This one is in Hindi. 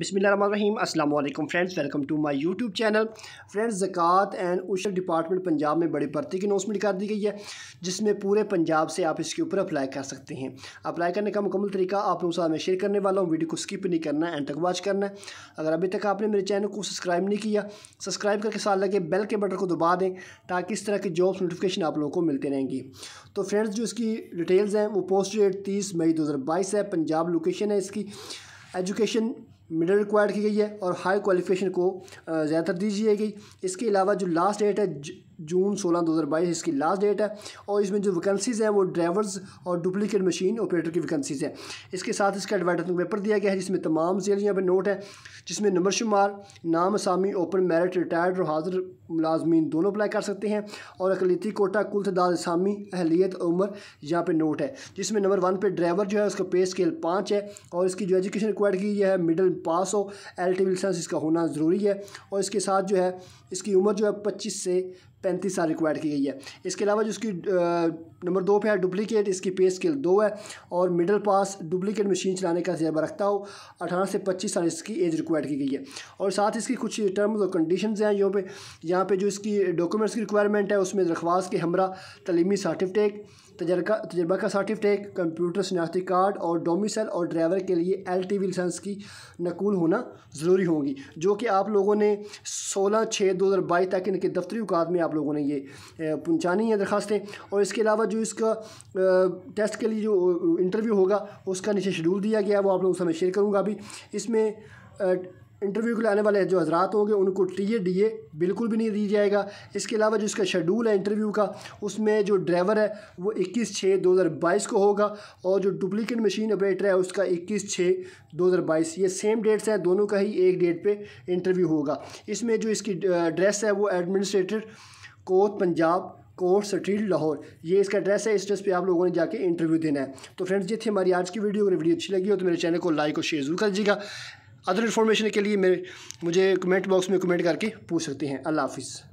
बिसमीम friends welcome to my YouTube channel friends जक़ात एंड उशर डिपार्टमेंट पंजाब में बड़ी भर्ती की अनाउंसमेंट कर दी गई है जिसमें पूरे पंजाब से आप इसके ऊपर अप्लाई कर सकते हैं अप्लाई करने का मुकम्मल तरीका आप लोगों साथ में शेयर करने वाला हूँ वीडियो को स्किप नहीं करना एंड तक वॉच करना है अगर अभी तक आपने मेरे चैनल को सब्सक्राइब नहीं किया सब्सक्राइब करके साथ लगे बेल के बटन को दबा दें ताकि इस तरह की जॉब्स नोटिफिकेशन आप लोगों को मिलते रहेंगी तो फ्रेंड्स जो इसकी डिटेल्स हैं वो पोस्ट डेट तीस मई दो है पंजाब लोकेशन है इसकी एजुकेशन मिडल रिक्वायर्ड की गई है और हाई क्वालिफिकेशन को ज़्यादातर दीजिए गई इसके अलावा जो लास्ट डेट है जून सोलह दो हज़ार बाईस इसकी लास्ट डेट है और इसमें जो वैकेंसीज़ हैं वो ड्राइवर्स और डुप्लीकेट मशीन ऑपरेटर की वैकेंसीज़ हैं इसके साथ इसका एडवर्टाइजमेंट पेपर दिया गया है जिसमें तमाम जेल यहाँ पर नोट है जिसमें नंबर शुमार नाम असामी ओपन मेरिट रिटायर्ड और हाजिर मुलाजमीन दोनों अप्लाई कर सकते हैं और अकलीती कोटा कुल तदाद असामी अहलियत उम्र यहाँ पर नोट है जिसमें नंबर वन पर ड्राइवर जो है उसका पे स्केल पाँच है और इसकी जो एजुकेशन रिक्वायर्ड की है मिडिल पास हो एल टी लाइसेंस इसका होना ज़रूरी है और इसके साथ जो है इसकी उम्र जो है पच्चीस से पैंतीस साल रिक्वायर्ड की गई है इसके अलावा जो इसकी नंबर दो पे है डुप्लीकेट इसकी पे स्केल दो है और मिडल पास डुप्लीकेट मशीन चलाने का तजर्बा रखता हो अठारह से पच्चीस साल इसकी एज रिक्वायर्ड की गई है और साथ इसकी कुछ टर्म्स और कंडीशन हैं यहाँ पे यहाँ पे जो इसकी डॉक्यूमेंट्स की रिक्वायरमेंट है उसमें रखवास के हमरा तलीमी सर्टिफिकेट तजर्बा तजर्बा का सर्टिफिकेट कंप्यूटर शनाख्ती कार्ड और डोमिसल और ड्राइवर के लिए एल टी वी लाइसेंस की नकूल होना ज़रूरी होगी जो कि आप लोगों ने सोलह छः दो हज़ार बाईस तक इनके दफ्तरी अवकात में आप आप लोगों ने ये पहुँचानी है दरखास्तें और इसके अलावा जो इसका टेस्ट के लिए जो इंटरव्यू होगा उसका नीचे शेड्यूल दिया गया है वो आप लोगों से मैं शेयर करूँगा अभी इसमें इंटरव्यू के लिए आने वाले जो हजरात होंगे उनको टी ए डी ए बिल्कुल भी नहीं दी जाएगा इसके अलावा जो इसका शेड्यूल है इंटरव्यू का उसमें जो ड्राइवर है वो इक्कीस छः दो हज़ार बाईस को होगा और जो डुप्लीकेट मशीन ऑपरेटर है उसका इक्कीस छः दो हज़ार बाईस ये सेम डेट्स हैं दोनों का ही एक डेट पर इंटरव्यू होगा इसमें जो इसकी ड्रेस है वो एडमिनिस्ट्रेटर कोत पंजाब कोर्ट स्ट्रीट लाहौर ये इसका एड्रेस है इस एड्रेस पे आप लोगों ने जाके इंटरव्यू देना है तो फ्रेंड्स ये थी हमारी आज की वीडियो अगर वीडियो अच्छी लगी हो तो मेरे चैनल को लाइक और शेयर जरूर कर दीजिएगा अदर इन्फॉर्मेशन के लिए मेरे मुझे कमेंट बॉक्स में कमेंट करके पूछ सकते हैं अल्लाह हाफिज़